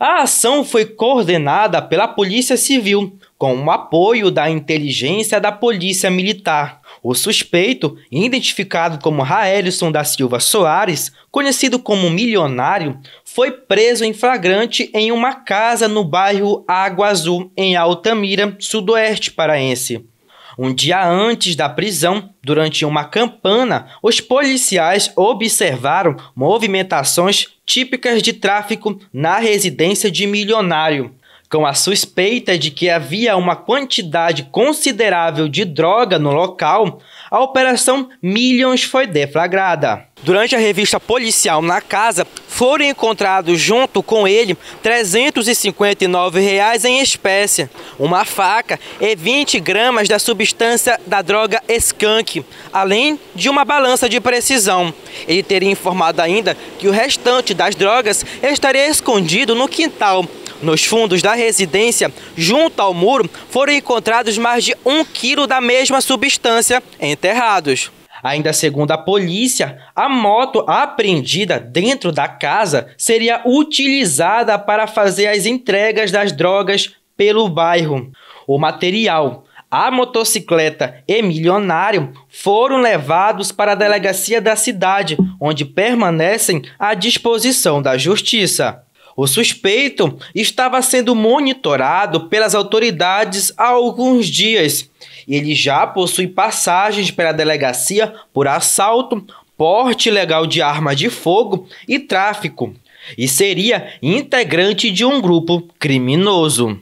A ação foi coordenada pela Polícia Civil, com o apoio da inteligência da Polícia Militar. O suspeito, identificado como Raelison da Silva Soares, conhecido como Milionário, foi preso em flagrante em uma casa no bairro Água Azul, em Altamira, sudoeste paraense. Um dia antes da prisão, durante uma campana, os policiais observaram movimentações típicas de tráfico na residência de milionário. Com a suspeita de que havia uma quantidade considerável de droga no local, a Operação Millions foi deflagrada. Durante a revista policial na casa, foram encontrados junto com ele R$ 359 reais em espécie, uma faca e 20 gramas da substância da droga skunk, além de uma balança de precisão. Ele teria informado ainda que o restante das drogas estaria escondido no quintal. Nos fundos da residência, junto ao muro, foram encontrados mais de um quilo da mesma substância enterrados. Ainda segundo a polícia, a moto apreendida dentro da casa seria utilizada para fazer as entregas das drogas pelo bairro. O material, a motocicleta e milionário foram levados para a delegacia da cidade, onde permanecem à disposição da justiça. O suspeito estava sendo monitorado pelas autoridades há alguns dias. Ele já possui passagens pela delegacia por assalto, porte ilegal de arma de fogo e tráfico, e seria integrante de um grupo criminoso.